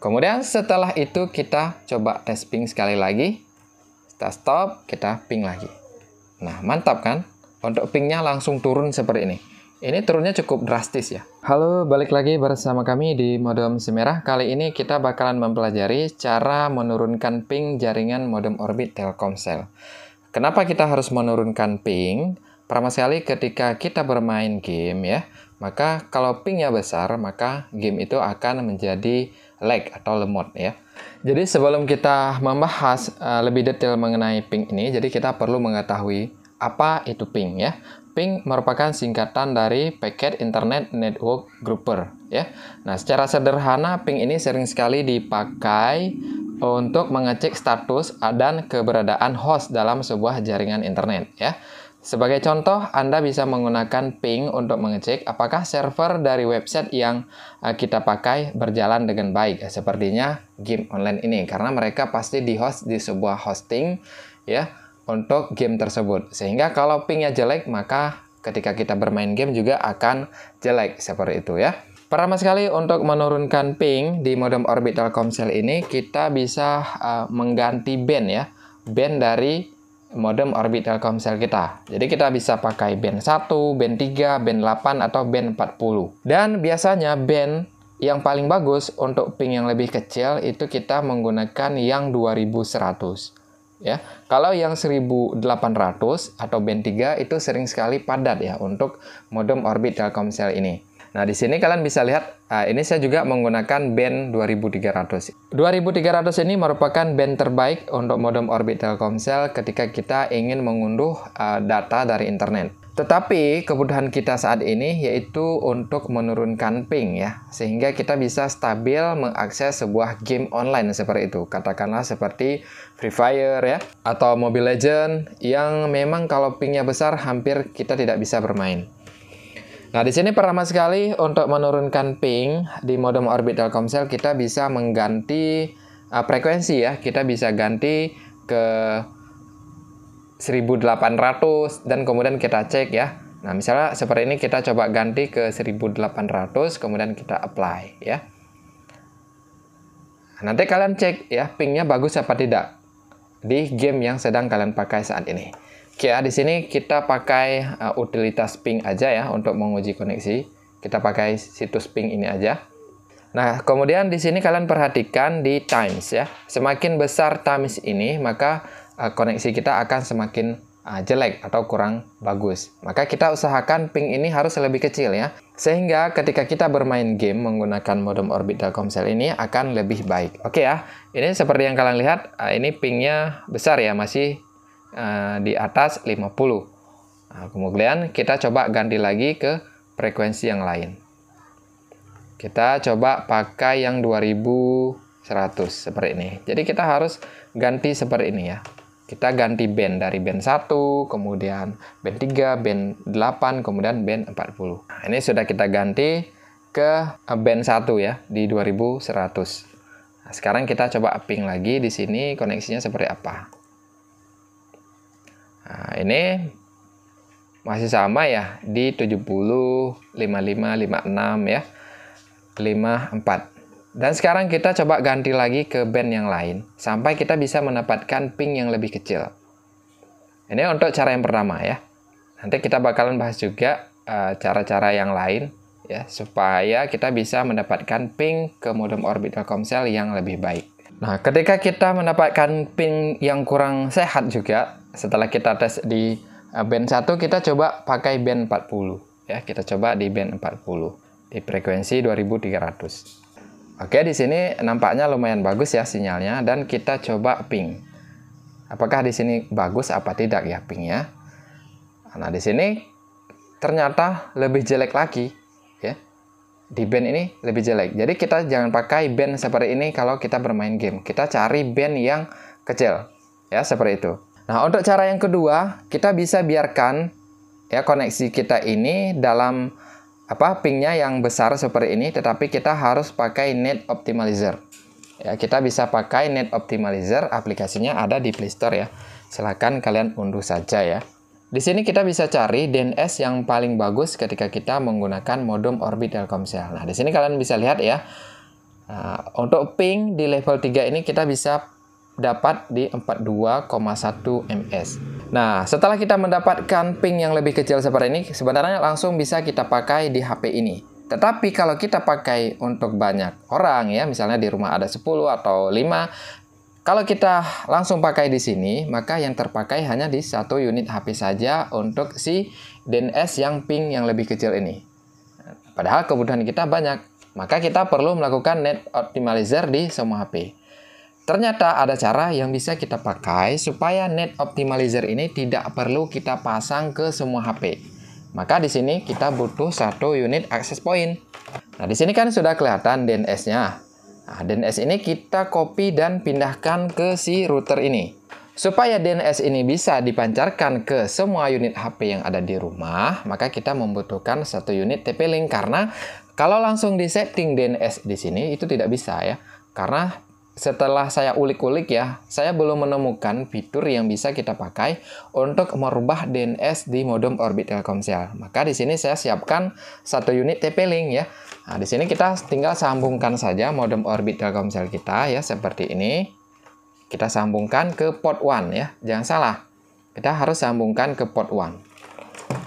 Kemudian setelah itu kita coba tes ping sekali lagi. Kita stop, kita ping lagi. Nah, mantap kan? Untuk pingnya langsung turun seperti ini. Ini turunnya cukup drastis ya. Halo, balik lagi bersama kami di Modem Semerah. Kali ini kita bakalan mempelajari cara menurunkan ping jaringan modem orbit Telkomsel. Kenapa kita harus menurunkan ping? Pertama sekali ketika kita bermain game ya, maka kalau pingnya besar, maka game itu akan menjadi lag atau lemot ya. Jadi sebelum kita membahas eh, lebih detail mengenai ping ini, jadi kita perlu mengetahui apa itu ping ya. Ping merupakan singkatan dari Packet Internet Network Grouper ya. Nah, secara sederhana ping ini sering sekali dipakai untuk mengecek status dan keberadaan host dalam sebuah jaringan internet ya. Sebagai contoh, Anda bisa menggunakan ping untuk mengecek apakah server dari website yang eh, kita pakai berjalan dengan baik. Sepertinya game online ini, karena mereka pasti di-host di sebuah hosting ya untuk game tersebut. Sehingga kalau pingnya jelek, maka ketika kita bermain game juga akan jelek seperti itu ya. Pertama sekali untuk menurunkan ping di modem orbital Telkomsel ini, kita bisa uh, mengganti band ya, band dari modem Orbit Telkomsel kita. Jadi kita bisa pakai band 1, band 3, band 8, atau band 40. Dan biasanya band yang paling bagus untuk ping yang lebih kecil itu kita menggunakan yang 2100. Ya, kalau yang 1800 atau band 3 itu sering sekali padat ya untuk modem Orbit Telkomsel ini. Nah, di sini kalian bisa lihat, nah, ini saya juga menggunakan band 2300. 2300 ini merupakan band terbaik untuk modem orbit Telkomsel ketika kita ingin mengunduh uh, data dari internet. Tetapi kebutuhan kita saat ini yaitu untuk menurunkan ping ya, sehingga kita bisa stabil mengakses sebuah game online seperti itu. Katakanlah seperti Free Fire ya, atau Mobile Legend yang memang kalau pingnya besar hampir kita tidak bisa bermain. Nah, di sini pertama sekali untuk menurunkan ping di modem orbit Telkomsel kita bisa mengganti uh, frekuensi ya. Kita bisa ganti ke 1800 dan kemudian kita cek ya. Nah, misalnya seperti ini kita coba ganti ke 1800 kemudian kita apply ya. Nah, nanti kalian cek ya pingnya bagus apa tidak di game yang sedang kalian pakai saat ini. Oke ya, di sini kita pakai uh, utilitas ping aja ya untuk menguji koneksi. Kita pakai situs ping ini aja. Nah, kemudian di sini kalian perhatikan di times ya. Semakin besar times ini, maka uh, koneksi kita akan semakin uh, jelek atau kurang bagus. Maka kita usahakan ping ini harus lebih kecil ya. Sehingga ketika kita bermain game menggunakan modem Orbit Telkomsel ini akan lebih baik. Oke ya. Ini seperti yang kalian lihat, uh, ini pingnya besar ya, masih Eh, di atas 50. Nah, kemudian kita coba ganti lagi ke frekuensi yang lain. Kita coba pakai yang 2100 seperti ini. Jadi kita harus ganti seperti ini ya. Kita ganti band dari band 1, kemudian band 3, band 8, kemudian band 40. Nah, ini sudah kita ganti ke eh, band 1 ya di 2100. Nah, sekarang kita coba ping lagi di sini koneksinya seperti apa. Nah, ini masih sama ya di 70 55 56 ya. 54. Dan sekarang kita coba ganti lagi ke band yang lain sampai kita bisa mendapatkan ping yang lebih kecil. Ini untuk cara yang pertama ya. Nanti kita bakalan bahas juga eh, cara-cara uh, yang lain ya supaya kita bisa mendapatkan ping ke modem orbital komsel yang lebih baik. Nah, ketika kita mendapatkan pin yang kurang sehat juga, setelah kita tes di eh, band 1, kita coba pakai band 40. Ya, kita coba di band 40, di frekuensi 2300. Oke, di sini nampaknya lumayan bagus ya sinyalnya, dan kita coba ping. Apakah di sini bagus apa tidak ya pingnya? Nah, di sini ternyata lebih jelek lagi di band ini lebih jelek. Jadi kita jangan pakai band seperti ini kalau kita bermain game. Kita cari band yang kecil. Ya, seperti itu. Nah, untuk cara yang kedua, kita bisa biarkan ya koneksi kita ini dalam apa pingnya yang besar seperti ini, tetapi kita harus pakai net optimizer. Ya, kita bisa pakai net optimizer, aplikasinya ada di Playstore ya. Silahkan kalian unduh saja ya. Di sini kita bisa cari DNS yang paling bagus ketika kita menggunakan modem Orbit Telkomsel. Nah, di sini kalian bisa lihat ya. Nah, untuk ping di level 3 ini kita bisa dapat di 42,1 ms. Nah, setelah kita mendapatkan ping yang lebih kecil seperti ini, sebenarnya langsung bisa kita pakai di HP ini. Tetapi kalau kita pakai untuk banyak orang ya, misalnya di rumah ada 10 atau 5, kalau kita langsung pakai di sini, maka yang terpakai hanya di satu unit HP saja untuk si DNS yang ping yang lebih kecil ini. Padahal kebutuhan kita banyak, maka kita perlu melakukan net optimizer di semua HP. Ternyata ada cara yang bisa kita pakai supaya net optimizer ini tidak perlu kita pasang ke semua HP. Maka di sini kita butuh satu unit access point. Nah, di sini kan sudah kelihatan DNS-nya. Nah, DNS ini kita copy dan pindahkan ke si router ini. Supaya DNS ini bisa dipancarkan ke semua unit HP yang ada di rumah, maka kita membutuhkan satu unit TP-Link karena kalau langsung di setting DNS di sini itu tidak bisa ya. Karena setelah saya ulik-ulik ya, saya belum menemukan fitur yang bisa kita pakai untuk merubah DNS di modem Orbit Telkomsel. Maka di sini saya siapkan satu unit TP-Link ya. Nah, di sini kita tinggal sambungkan saja modem orbit Telkomsel kita ya seperti ini. Kita sambungkan ke port 1 ya. Jangan salah. Kita harus sambungkan ke port 1.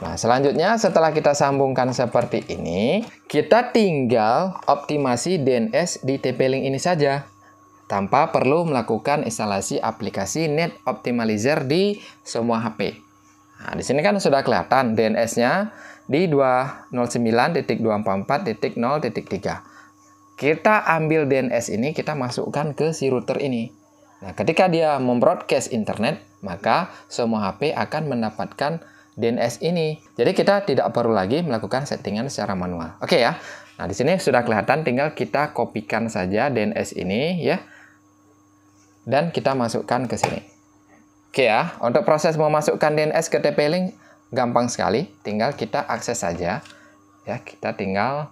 Nah, selanjutnya setelah kita sambungkan seperti ini, kita tinggal optimasi DNS di TP-Link ini saja tanpa perlu melakukan instalasi aplikasi Net Optimizer di semua HP. Nah, di sini kan sudah kelihatan DNS-nya di 209.244.0.3. Kita ambil DNS ini, kita masukkan ke si router ini. Nah, ketika dia membroadcast internet, maka semua HP akan mendapatkan DNS ini. Jadi kita tidak perlu lagi melakukan settingan secara manual. Oke ya. Nah, di sini sudah kelihatan tinggal kita kopikan saja DNS ini ya. Dan kita masukkan ke sini. Oke ya, untuk proses memasukkan DNS ke TP-Link gampang sekali, tinggal kita akses saja. Ya, kita tinggal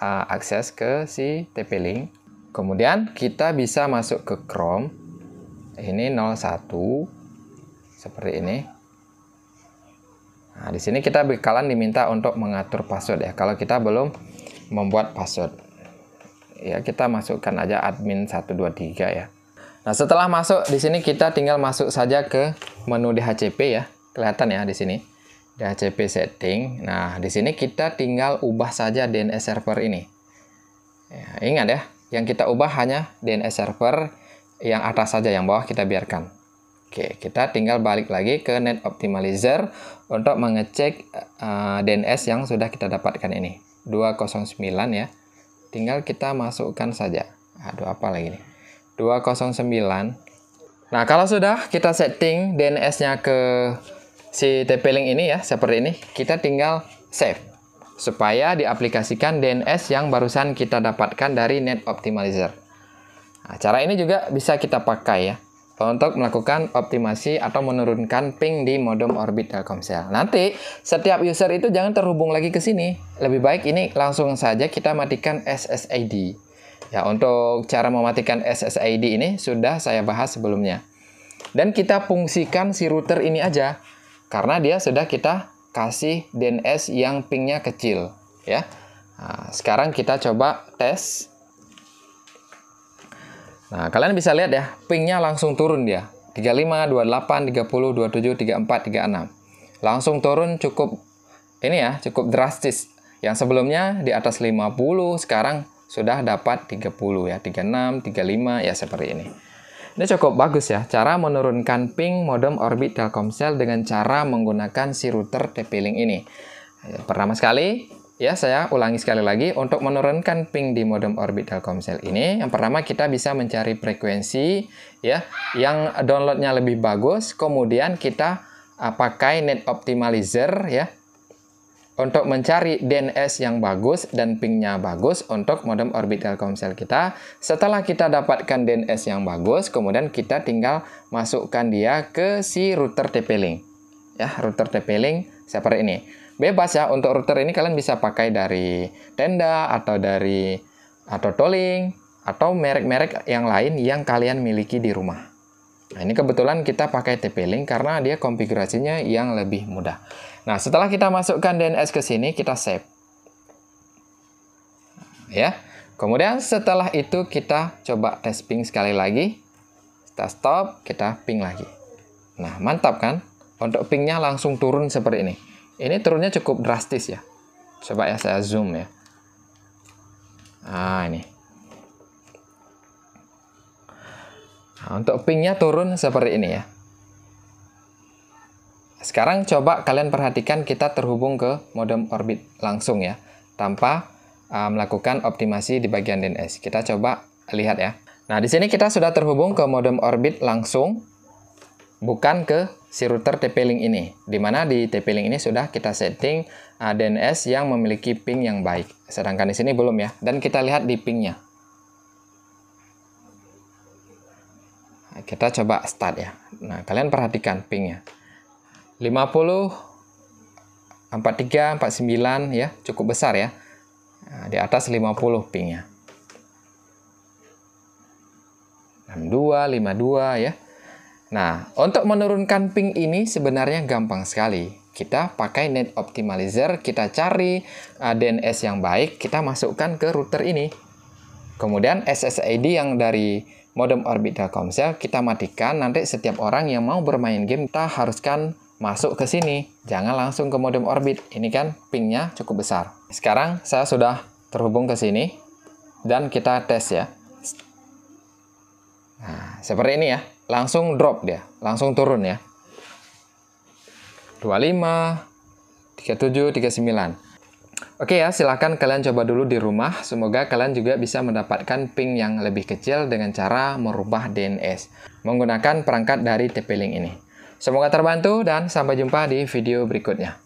uh, akses ke si TP-Link. Kemudian kita bisa masuk ke Chrome. Ini 01 seperti ini. Nah, di sini kita kalian diminta untuk mengatur password ya. Kalau kita belum membuat password. Ya, kita masukkan aja admin 123 ya. Nah, setelah masuk di sini kita tinggal masuk saja ke menu DHCP ya. Kelihatan ya di sini. DHCP setting. Nah, di sini kita tinggal ubah saja DNS server ini. Ya, ingat ya, yang kita ubah hanya DNS server yang atas saja, yang bawah kita biarkan. Oke, kita tinggal balik lagi ke Net Optimizer untuk mengecek uh, eh, DNS yang sudah kita dapatkan ini. 209 ya. Tinggal kita masukkan saja. Aduh, apa lagi nih? 209. Nah, kalau sudah kita setting DNS-nya ke si TP-Link ini ya, seperti ini, kita tinggal save supaya diaplikasikan DNS yang barusan kita dapatkan dari Net Optimizer. Nah, cara ini juga bisa kita pakai ya untuk melakukan optimasi atau menurunkan ping di modem orbit Telkomsel. Nanti setiap user itu jangan terhubung lagi ke sini. Lebih baik ini langsung saja kita matikan SSID. Ya, untuk cara mematikan SSID ini sudah saya bahas sebelumnya. Dan kita fungsikan si router ini aja karena dia sudah kita kasih DNS yang pingnya kecil ya nah, sekarang kita coba tes nah kalian bisa lihat ya pingnya langsung turun dia 35 28 30 27 34 36 langsung turun cukup ini ya cukup drastis yang sebelumnya di atas 50 sekarang sudah dapat 30 ya 36 35 ya seperti ini ini cukup bagus ya, cara menurunkan ping modem Orbit Telkomsel dengan cara menggunakan si router TP-Link ini. Pertama sekali, ya saya ulangi sekali lagi, untuk menurunkan ping di modem Orbit Telkomsel ini, yang pertama kita bisa mencari frekuensi ya, yang downloadnya lebih bagus, kemudian kita uh, pakai net optimizer ya, untuk mencari DNS yang bagus dan pingnya bagus untuk modem orbit Telkomsel kita. Setelah kita dapatkan DNS yang bagus, kemudian kita tinggal masukkan dia ke si router TP-Link. Ya, router TP-Link seperti ini. Bebas ya, untuk router ini kalian bisa pakai dari Tenda atau dari atau tolling atau merek-merek yang lain yang kalian miliki di rumah. Nah, ini kebetulan kita pakai TP-Link karena dia konfigurasinya yang lebih mudah. Nah, setelah kita masukkan DNS ke sini, kita save. Ya. Kemudian setelah itu kita coba tes ping sekali lagi. Kita stop, kita ping lagi. Nah, mantap kan? Untuk pingnya langsung turun seperti ini. Ini turunnya cukup drastis ya. Coba ya saya zoom ya. Nah, ini. Nah, untuk pingnya turun seperti ini ya. Sekarang coba kalian perhatikan kita terhubung ke modem orbit langsung ya, tanpa uh, melakukan optimasi di bagian DNS. Kita coba lihat ya. Nah, di sini kita sudah terhubung ke modem orbit langsung, bukan ke si router TP-Link ini, di mana di TP-Link ini sudah kita setting uh, ah, DNS yang memiliki ping yang baik. Sedangkan di sini belum ya, dan kita lihat di pingnya. Kita coba start ya. Nah, kalian perhatikan pingnya. 50, 43, 49 ya, cukup besar ya. Nah, di atas 50 pingnya. 62, 52 ya. Nah, untuk menurunkan ping ini sebenarnya gampang sekali. Kita pakai net optimizer, kita cari uh, DNS yang baik, kita masukkan ke router ini. Kemudian SSID yang dari modem Orbit Telkomsel kita matikan. Nanti setiap orang yang mau bermain game kita haruskan masuk ke sini, jangan langsung ke modem orbit. Ini kan pingnya cukup besar. Sekarang saya sudah terhubung ke sini dan kita tes ya. Nah, seperti ini ya. Langsung drop dia, langsung turun ya. 25, 37, 39. Oke ya, silahkan kalian coba dulu di rumah. Semoga kalian juga bisa mendapatkan ping yang lebih kecil dengan cara merubah DNS menggunakan perangkat dari TP-Link ini. Semoga terbantu dan sampai jumpa di video berikutnya.